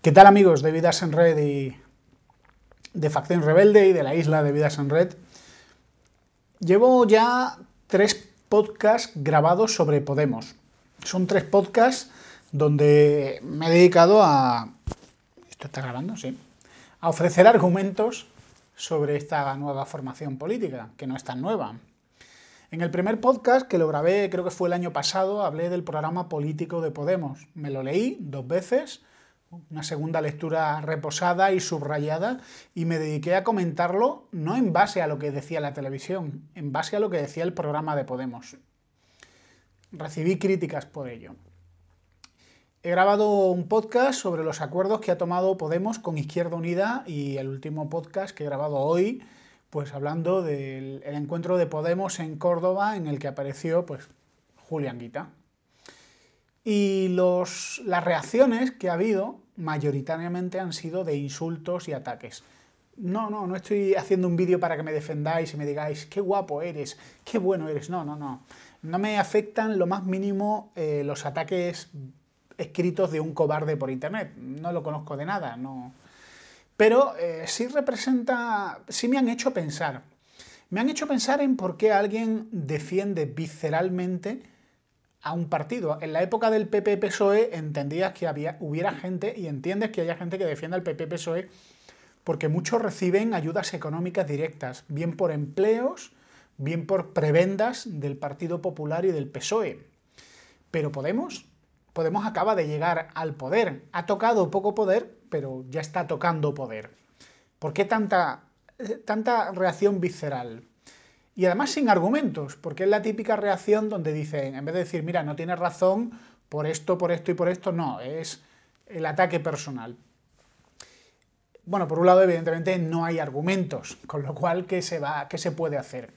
¿Qué tal amigos de Vidas en Red y de Facción Rebelde y de la isla de Vidas en Red? Llevo ya tres podcasts grabados sobre Podemos. Son tres podcasts donde me he dedicado a... ¿Esto está grabando? Sí. A ofrecer argumentos sobre esta nueva formación política, que no es tan nueva. En el primer podcast, que lo grabé creo que fue el año pasado, hablé del programa político de Podemos. Me lo leí dos veces una segunda lectura reposada y subrayada, y me dediqué a comentarlo no en base a lo que decía la televisión, en base a lo que decía el programa de Podemos. Recibí críticas por ello. He grabado un podcast sobre los acuerdos que ha tomado Podemos con Izquierda Unida y el último podcast que he grabado hoy, pues hablando del encuentro de Podemos en Córdoba en el que apareció pues Julián Guita. Y las reacciones que ha habido mayoritariamente han sido de insultos y ataques. No, no, no estoy haciendo un vídeo para que me defendáis y me digáis qué guapo eres, qué bueno eres. No, no, no. No me afectan lo más mínimo eh, los ataques escritos de un cobarde por internet. No lo conozco de nada, no. Pero eh, sí representa, sí me han hecho pensar. Me han hecho pensar en por qué alguien defiende visceralmente a un partido. En la época del PP-PSOE entendías que había, hubiera gente y entiendes que haya gente que defienda el PP-PSOE porque muchos reciben ayudas económicas directas, bien por empleos, bien por prebendas del Partido Popular y del PSOE. Pero Podemos, Podemos acaba de llegar al poder. Ha tocado poco poder, pero ya está tocando poder. ¿Por qué tanta, eh, tanta reacción visceral? y además sin argumentos, porque es la típica reacción donde dicen, en vez de decir, mira, no tienes razón por esto, por esto y por esto, no, es el ataque personal. Bueno, por un lado, evidentemente, no hay argumentos, con lo cual, ¿qué se, va, qué se puede hacer?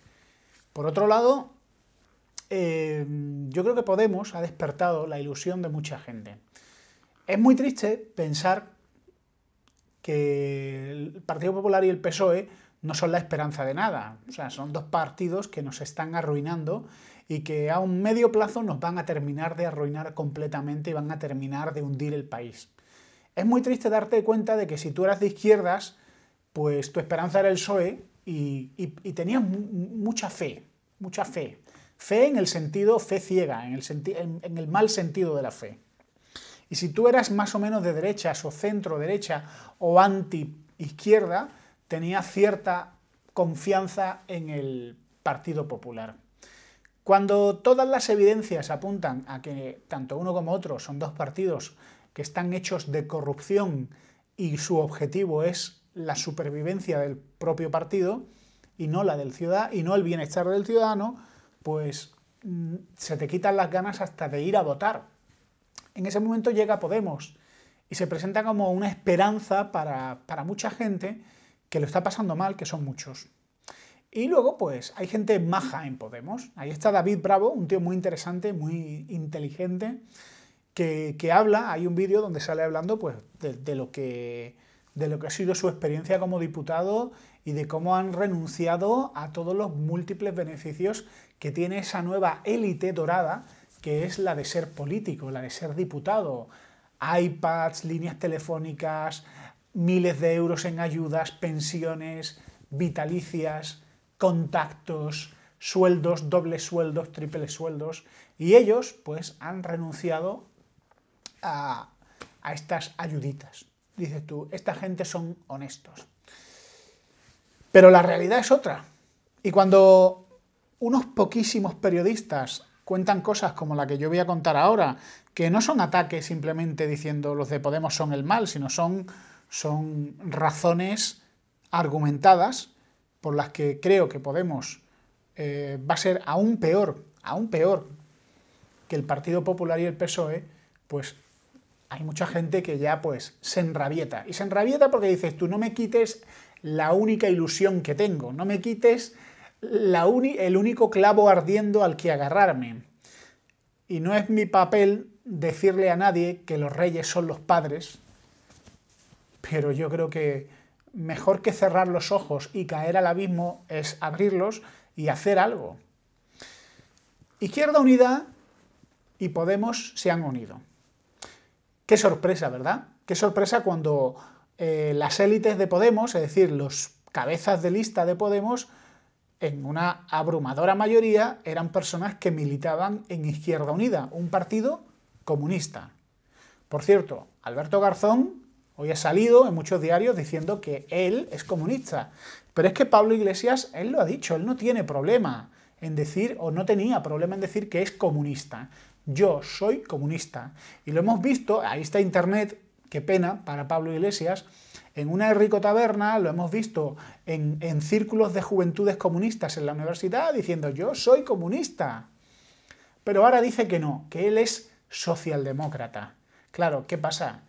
Por otro lado, eh, yo creo que Podemos ha despertado la ilusión de mucha gente. Es muy triste pensar que el Partido Popular y el PSOE no son la esperanza de nada. O sea, son dos partidos que nos están arruinando y que a un medio plazo nos van a terminar de arruinar completamente y van a terminar de hundir el país. Es muy triste darte cuenta de que si tú eras de izquierdas, pues tu esperanza era el PSOE y, y, tenías mucha fe, mucha fe. Fe en el sentido, fe ciega, en el, en, en el mal sentido de la fe. Y si tú eras más o menos de derechas o centro derecha o anti izquierda, tenía cierta confianza en el Partido Popular. Cuando todas las evidencias apuntan a que tanto uno como otro son dos partidos que están hechos de corrupción y su objetivo es la supervivencia del propio partido y no la del ciudad y no el bienestar del ciudadano, pues mm, se te quitan las ganas hasta de ir a votar. En ese momento llega Podemos y se presenta como una esperanza para, para mucha gente que lo está pasando mal, que son muchos. Y luego, pues, hay gente maja en Podemos. Ahí está David Bravo, un tío muy interesante, muy inteligente, que, habla, hay un vídeo donde sale hablando, pues, de, lo que, de lo que ha sido su experiencia como diputado y de cómo han renunciado a todos los múltiples beneficios que tiene esa nueva élite dorada, que es la de ser político, la de ser diputado. iPads, líneas telefónicas, miles de euros en ayudas, pensiones, vitalicias, contactos, sueldos, dobles sueldos, triples sueldos, y ellos pues han renunciado a, a estas ayuditas. Dices tú, esta gente son honestos. Pero la realidad es otra. Y cuando unos poquísimos periodistas cuentan cosas como la que yo voy a contar ahora, que no son ataques simplemente diciendo los de Podemos son el mal, sino son son razones argumentadas por las que creo que Podemos eh, va a ser aún peor, aún peor que el Partido Popular y el PSOE, pues hay mucha gente que ya pues se enrabieta. Y se enrabieta porque dices, tú no me quites la única ilusión que tengo, no me quites el único clavo ardiendo al que agarrarme. Y no es mi papel decirle a nadie que los reyes son los padres, pero yo creo que mejor que cerrar los ojos y caer al abismo es abrirlos y hacer algo. Izquierda Unida y Podemos se han unido. Qué sorpresa, ¿verdad? Qué sorpresa cuando eh, las élites de Podemos, es decir, los cabezas de lista de Podemos, en una abrumadora mayoría eran personas que militaban en Izquierda Unida, un partido comunista. Por cierto, Alberto Garzón Hoy ha salido en muchos diarios diciendo que él es comunista. Pero es que Pablo Iglesias, él lo ha dicho, él no tiene problema en decir, o no tenía problema en decir que es comunista. Yo soy comunista. Y lo hemos visto, ahí está Internet, qué pena para Pablo Iglesias, en una Rico Taberna, lo hemos visto en, en círculos de juventudes comunistas en la universidad, diciendo yo soy comunista. Pero ahora dice que no, que él es socialdemócrata. Claro, ¿qué pasa?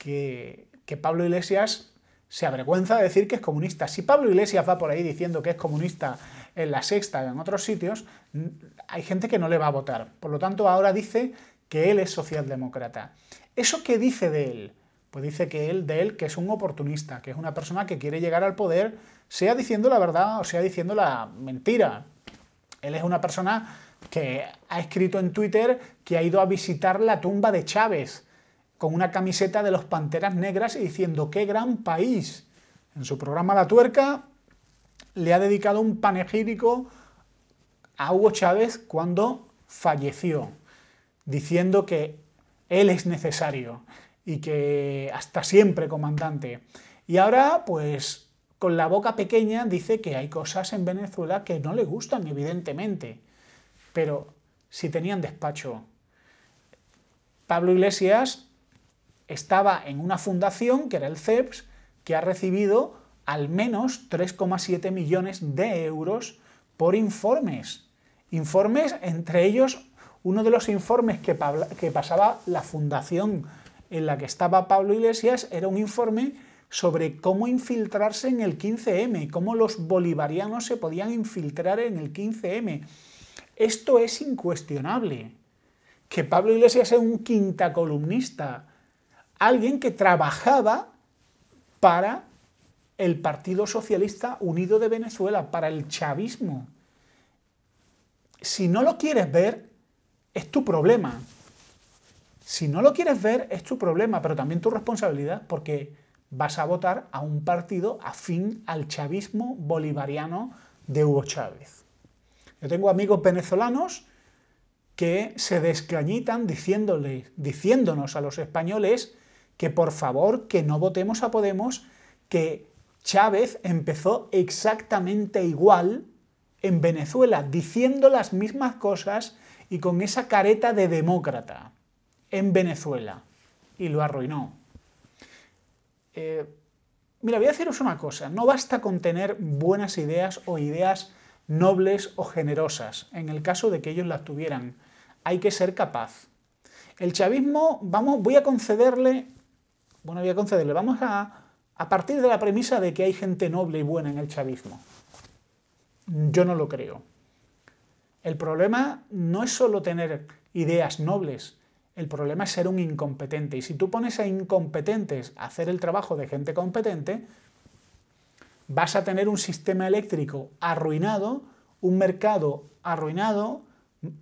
Que que Pablo Iglesias se avergüenza de decir que es comunista. Si Pablo Iglesias va por ahí diciendo que es comunista en la sexta y en otros sitios, mm, hay gente que no le va a votar. Por lo tanto, ahora dice que él es socialdemócrata. ¿Eso qué dice de él? Pues dice que él, de él, que es un oportunista, que es una persona que quiere llegar al poder, sea diciendo la verdad o sea diciendo la mentira. Él es una persona que ha escrito en Twitter que ha ido a visitar la tumba de Chávez con una camiseta de los Panteras Negras y diciendo ¡qué gran país! En su programa La Tuerca le ha dedicado un panegírico a Hugo Chávez cuando falleció, diciendo que él es necesario y que hasta siempre, comandante. Y ahora, pues, con la boca pequeña dice que hay cosas en Venezuela que no le gustan, evidentemente. Pero si tenían despacho. Pablo Iglesias estaba en una fundación, que era el CEPS, que ha recibido al menos 3,7 millones de euros por informes. Informes, entre ellos, uno de los informes que, que pasaba la fundación en la que estaba Pablo Iglesias era un informe sobre cómo infiltrarse en el 15M, cómo los bolivarianos se podían infiltrar en el 15M. Esto es incuestionable. Que Pablo Iglesias sea un quinta columnista alguien que trabajaba para el Partido Socialista Unido de Venezuela, para el chavismo. Si no lo quieres ver, es tu problema. Si no lo quieres ver, es tu problema, pero también tu responsabilidad, porque vas a votar a un partido afín al chavismo bolivariano de Hugo Chávez. Yo tengo amigos venezolanos que se descañitan diciéndonos a los españoles que por favor que no votemos a Podemos, que Chávez empezó exactamente igual en Venezuela, diciendo las mismas cosas y con esa careta de demócrata en Venezuela. Y lo arruinó. Eh, mira, voy a deciros una cosa, no basta con tener buenas ideas o ideas nobles o generosas, en el caso de que ellos las tuvieran. Hay que ser capaz. El chavismo, vamos, voy a concederle bueno, voy a concederle. Vamos a, a partir de la premisa de que hay gente noble y buena en el chavismo. Yo no lo creo. El problema no es solo tener ideas nobles, el problema es ser un incompetente. Y si tú pones a incompetentes a hacer el trabajo de gente competente, vas a tener un sistema eléctrico arruinado, un mercado arruinado,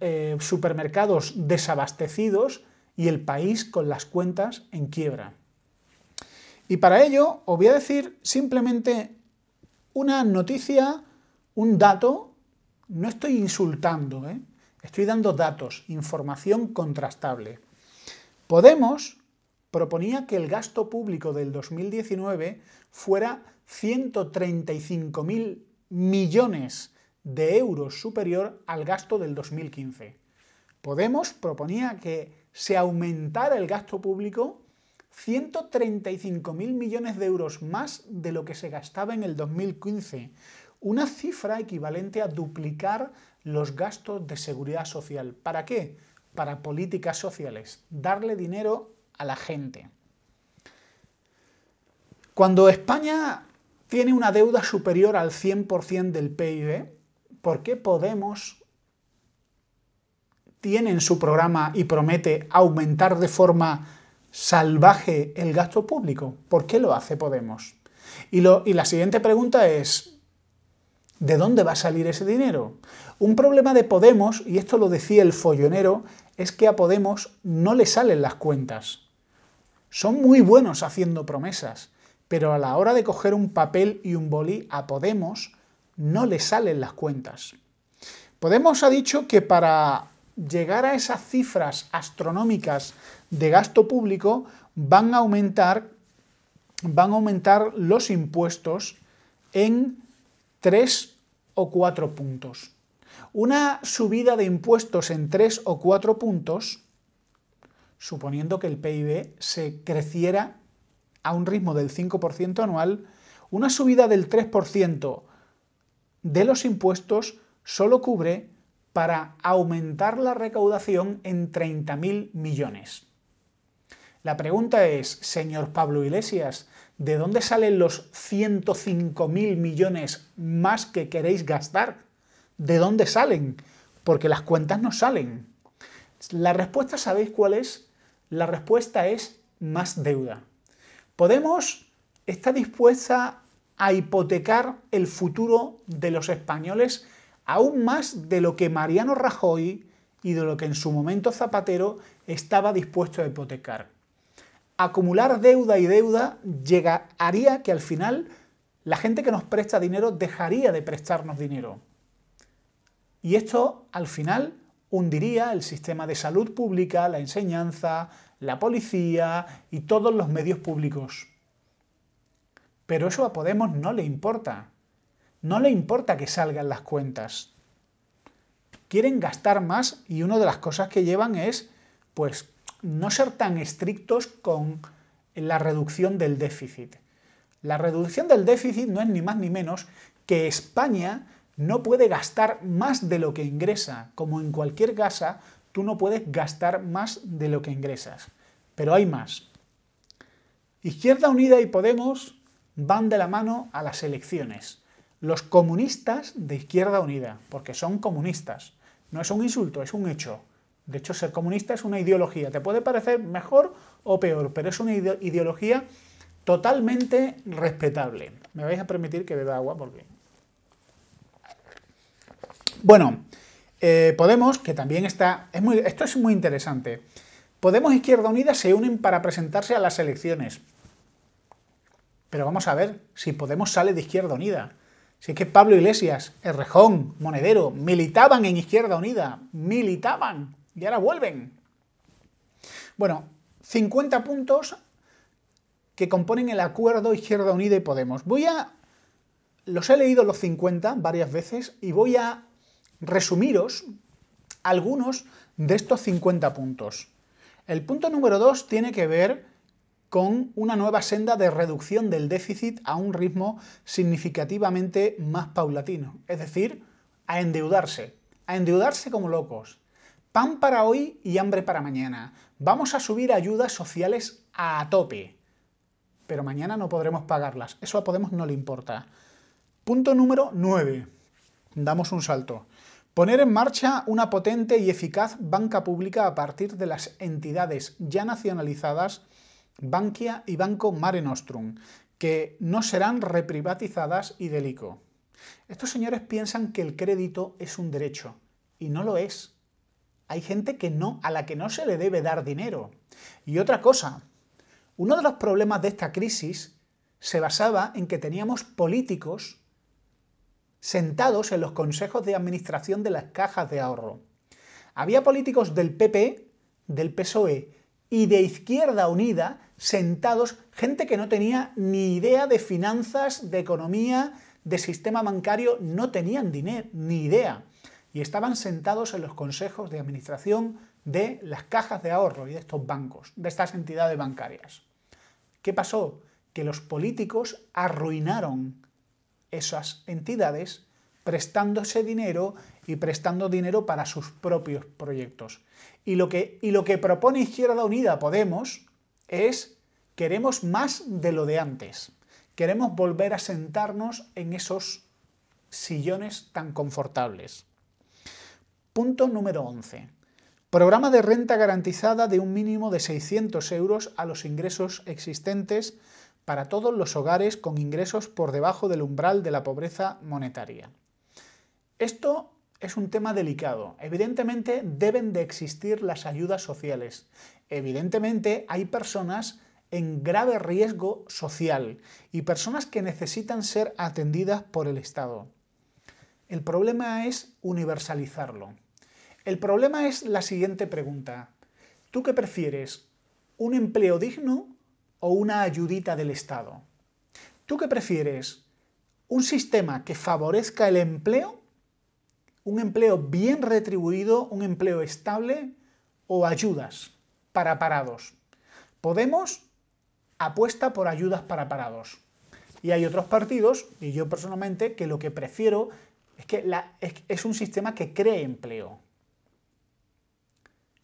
eh, supermercados desabastecidos y el país con las cuentas en quiebra. Y para ello os voy a decir simplemente una noticia, un dato, no estoy insultando, ¿eh? estoy dando datos, información contrastable. Podemos proponía que el gasto público del 2019 fuera 135.000 millones de euros superior al gasto del 2015. Podemos proponía que se aumentara el gasto público 135.000 millones de euros más de lo que se gastaba en el 2015, una cifra equivalente a duplicar los gastos de seguridad social. ¿Para qué? Para políticas sociales, darle dinero a la gente. Cuando España tiene una deuda superior al 100% del PIB, ¿por qué Podemos tiene en su programa y promete aumentar de forma salvaje el gasto público? ¿Por qué lo hace Podemos? Y, la siguiente pregunta es, ¿de dónde va a salir ese dinero? Un problema de Podemos, y esto lo decía el follonero, es que a Podemos no le salen las cuentas. Son muy buenos haciendo promesas, pero a la hora de coger un papel y un bolí a Podemos no le salen las cuentas. Podemos ha dicho que para llegar a esas cifras astronómicas de gasto público, van a aumentar, van a aumentar los impuestos en 3 o 4 puntos. Una subida de impuestos en 3 o 4 puntos, suponiendo que el PIB se creciera a un ritmo del 5% anual, una subida del 3% de los impuestos solo cubre para aumentar la recaudación en 30.000 millones. La pregunta es, señor Pablo Iglesias, ¿de dónde salen los 105.000 millones más que queréis gastar? ¿De dónde salen? Porque las cuentas no salen. La respuesta, ¿sabéis cuál es? La respuesta es más deuda. Podemos estar dispuesta a hipotecar el futuro de los españoles aún más de lo que Mariano Rajoy y de lo que en su momento Zapatero estaba dispuesto a hipotecar. Acumular deuda y deuda llegaría haría que al final la gente que nos presta dinero dejaría de prestarnos dinero. Y esto al final hundiría el sistema de salud pública, la enseñanza, la policía y todos los medios públicos. Pero eso a Podemos no le importa. No le importa que salgan las cuentas. Quieren gastar más y una de las cosas que llevan es, pues, no ser tan estrictos con la reducción del déficit. La reducción del déficit no es ni más ni menos que España no puede gastar más de lo que ingresa. Como en cualquier casa, tú no puedes gastar más de lo que ingresas. Pero hay más. Izquierda Unida y Podemos van de la mano a las elecciones los comunistas de Izquierda Unida, porque son comunistas. No es un insulto, es un hecho. De hecho, ser comunista es una ideología. Te puede parecer mejor o peor, pero es una ideología totalmente respetable. Me vais a permitir que beba agua porque... Bueno, eh, Podemos, que también está... esto es muy interesante. Podemos e Izquierda Unida se unen para presentarse a las elecciones. Pero vamos a ver si Podemos sale de Izquierda Unida. Si es que Pablo Iglesias, Errejón, Monedero, militaban en Izquierda Unida, militaban, y ahora vuelven. Bueno, 50 puntos que componen el acuerdo Izquierda Unida y Podemos. Voy a... Los he leído los 50 varias veces y voy a resumiros algunos de estos 50 puntos. El punto número 2 tiene que ver con una nueva senda de reducción del déficit a un ritmo significativamente más paulatino, es decir, a endeudarse, a endeudarse como locos. Pan para hoy y hambre para mañana. Vamos a subir ayudas sociales a tope, pero mañana no podremos pagarlas, eso a Podemos no le importa. Punto número 9. Damos un salto. Poner en marcha una potente y eficaz banca pública a partir de las entidades ya nacionalizadas Bankia y Banco Mare Nostrum, que no serán reprivatizadas y delico. Estos señores piensan que el crédito es un derecho, y no lo es. Hay gente que no, a la que no se le debe dar dinero. Y otra cosa, uno de los problemas de esta crisis se basaba en que teníamos políticos sentados en los consejos de administración de las cajas de ahorro. Había políticos del PP, del PSOE y de Izquierda Unida sentados gente que no tenía ni idea de finanzas, de economía, de sistema bancario, no tenían dinero, ni idea. Y estaban sentados en los consejos de administración de las cajas de ahorro y de estos bancos, de estas entidades bancarias. ¿Qué pasó? Que los políticos arruinaron esas entidades prestándose dinero y prestando dinero para sus propios proyectos. Y lo que, y lo que propone Izquierda Unida Podemos es queremos más de lo de antes. Queremos volver a sentarnos en esos sillones tan confortables. Punto número 11. Programa de renta garantizada de un mínimo de 600 euros a los ingresos existentes para todos los hogares con ingresos por debajo del umbral de la pobreza monetaria. Esto es un tema delicado. Evidentemente deben de existir las ayudas sociales. Evidentemente hay personas en grave riesgo social y personas que necesitan ser atendidas por el Estado. El problema es universalizarlo. El problema es la siguiente pregunta. ¿Tú qué prefieres? ¿Un empleo digno o una ayudita del Estado? ¿Tú qué prefieres? ¿Un sistema que favorezca el empleo un empleo bien retribuido, un empleo estable o ayudas para parados. Podemos apuesta por ayudas para parados. Y hay otros partidos, y yo personalmente, que lo que prefiero es que es, es un sistema que cree empleo.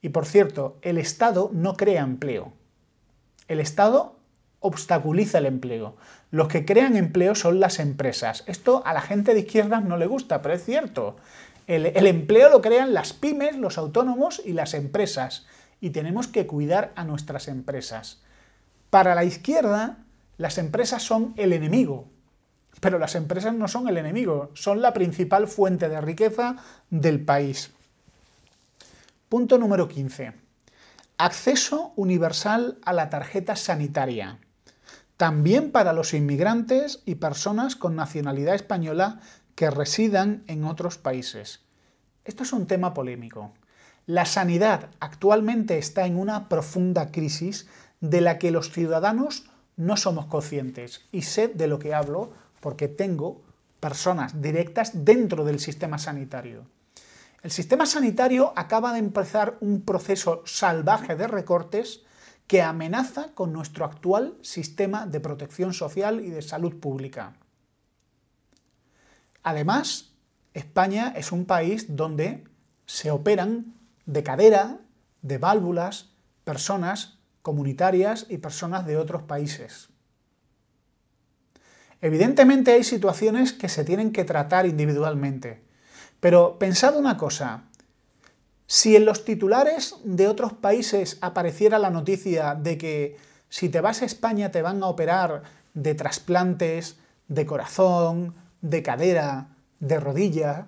Y por cierto, el Estado no crea empleo. El Estado obstaculiza el empleo. Los que crean empleo son las empresas. Esto a la gente de izquierdas no le gusta, pero es cierto. El, empleo lo crean las pymes, los autónomos y las empresas. Y tenemos que cuidar a nuestras empresas. Para la izquierda, las empresas son el enemigo. Pero las empresas no son el enemigo, son la principal fuente de riqueza del país. Punto número 15. Acceso universal a la tarjeta sanitaria también para los inmigrantes y personas con nacionalidad española que residan en otros países. Esto es un tema polémico. La sanidad actualmente está en una profunda crisis de la que los ciudadanos no somos conscientes y sé de lo que hablo porque tengo personas directas dentro del sistema sanitario. El sistema sanitario acaba de empezar un proceso salvaje de recortes que amenaza con nuestro actual sistema de protección social y de salud pública. Además, España es un país donde se operan de cadera, de válvulas, personas comunitarias y personas de otros países. Evidentemente hay situaciones que se tienen que tratar individualmente, pero pensad una cosa, si en los titulares de otros países apareciera la noticia de que si te vas a España te van a operar de trasplantes, de corazón, de cadera, de rodilla,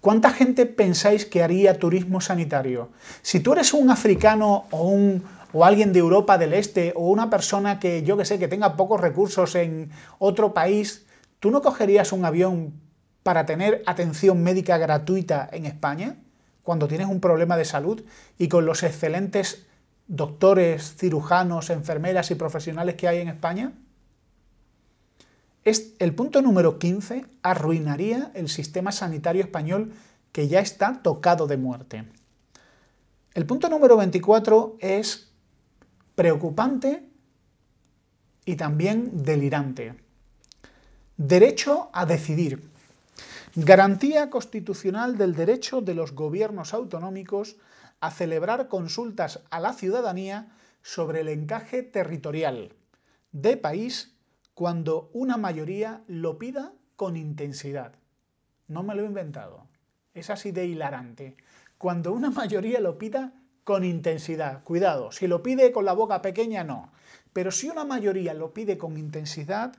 ¿Cuánta gente pensáis que haría turismo sanitario? Si tú eres un africano o, un, o alguien de Europa del Este o una persona que yo que sé que tenga pocos recursos en otro país, tú no cogerías un avión para tener atención médica gratuita en España cuando tienes un problema de salud y con los excelentes doctores, cirujanos, enfermeras y profesionales que hay en España? el punto número 15 arruinaría el sistema sanitario español que ya está tocado de muerte. El punto número 24 es preocupante y también delirante. Derecho a decidir. Garantía constitucional del derecho de los gobiernos autonómicos a celebrar consultas a la ciudadanía sobre el encaje territorial de país cuando una mayoría lo pida con intensidad. No me lo he inventado. Es así de hilarante. Cuando una mayoría lo pida con intensidad. Cuidado, si lo pide con la boca pequeña, no. Pero si una mayoría lo pide con intensidad,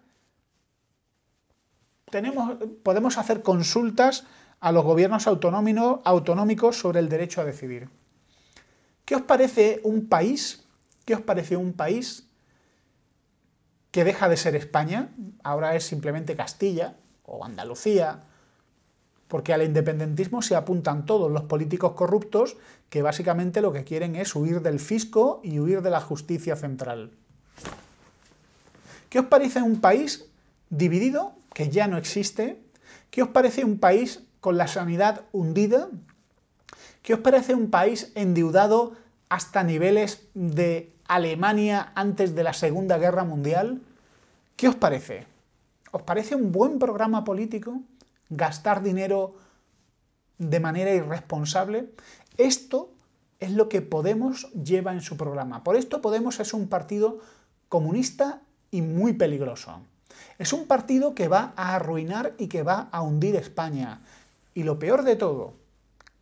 podemos hacer consultas a los gobiernos autonómicos sobre el derecho a decidir. ¿Qué os parece un país? ¿Qué os parece un país que deja de ser España? Ahora es simplemente Castilla o Andalucía, porque al independentismo se apuntan todos los políticos corruptos que básicamente lo que quieren es huir del fisco y huir de la justicia central. ¿Qué os parece un país dividido que ya no existe? ¿Qué os parece un país con la sanidad hundida? ¿Qué os parece un país endeudado hasta niveles de Alemania antes de la Segunda Guerra Mundial? ¿Qué os parece? ¿Os parece un buen programa político gastar dinero de manera irresponsable? Esto es lo que Podemos lleva en su programa. Por esto Podemos es un partido comunista y muy peligroso. Es un partido que va a arruinar y que va a hundir España. Y lo peor de todo,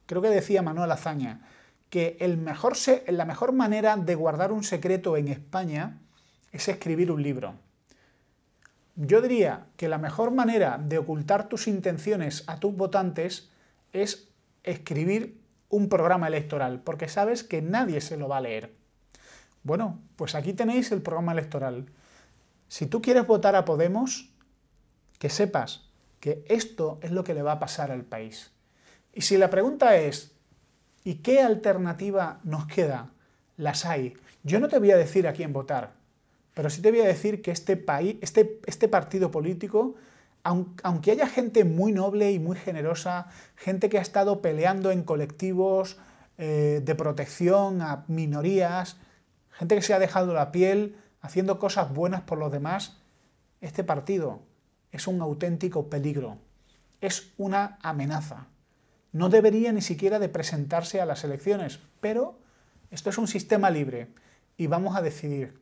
creo que decía Manuel Azaña, que la mejor manera de guardar un secreto en España es escribir un libro. Yo diría que la mejor manera de ocultar tus intenciones a tus votantes es escribir un programa electoral, porque sabes que nadie se lo va a leer. Bueno, pues aquí tenéis el programa electoral. Si tú quieres votar a Podemos, que sepas que esto es lo que le va a pasar al país. Y si la pregunta es, ¿y qué alternativa nos queda? Las hay. Yo no te voy a decir a quién votar, pero sí te voy a decir que este, país, este, este, partido político aunque haya gente muy noble y muy generosa, gente que ha estado peleando en colectivos eh, de protección a minorías, gente que se ha dejado la piel haciendo cosas buenas por los demás, este partido es un auténtico peligro, es una amenaza. No debería ni siquiera de presentarse a las elecciones, pero esto es un sistema libre y vamos a decidir.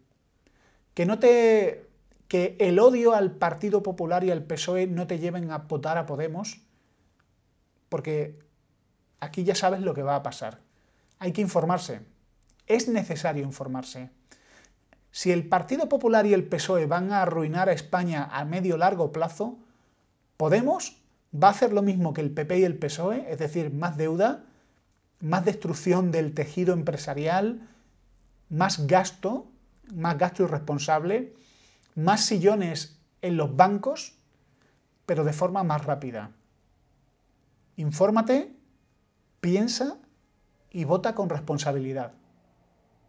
Que no te que el odio al Partido Popular y al PSOE no te lleven a votar a Podemos, porque aquí ya sabes lo que va a pasar. Hay que informarse. Es necesario informarse si el Partido Popular y el PSOE van a arruinar a España a medio largo plazo, Podemos va a hacer lo mismo que el PP y el PSOE, es decir, más deuda, más destrucción del tejido empresarial, más gasto, más gasto irresponsable, más sillones en los bancos, pero de forma más rápida. Infórmate, piensa y vota con responsabilidad.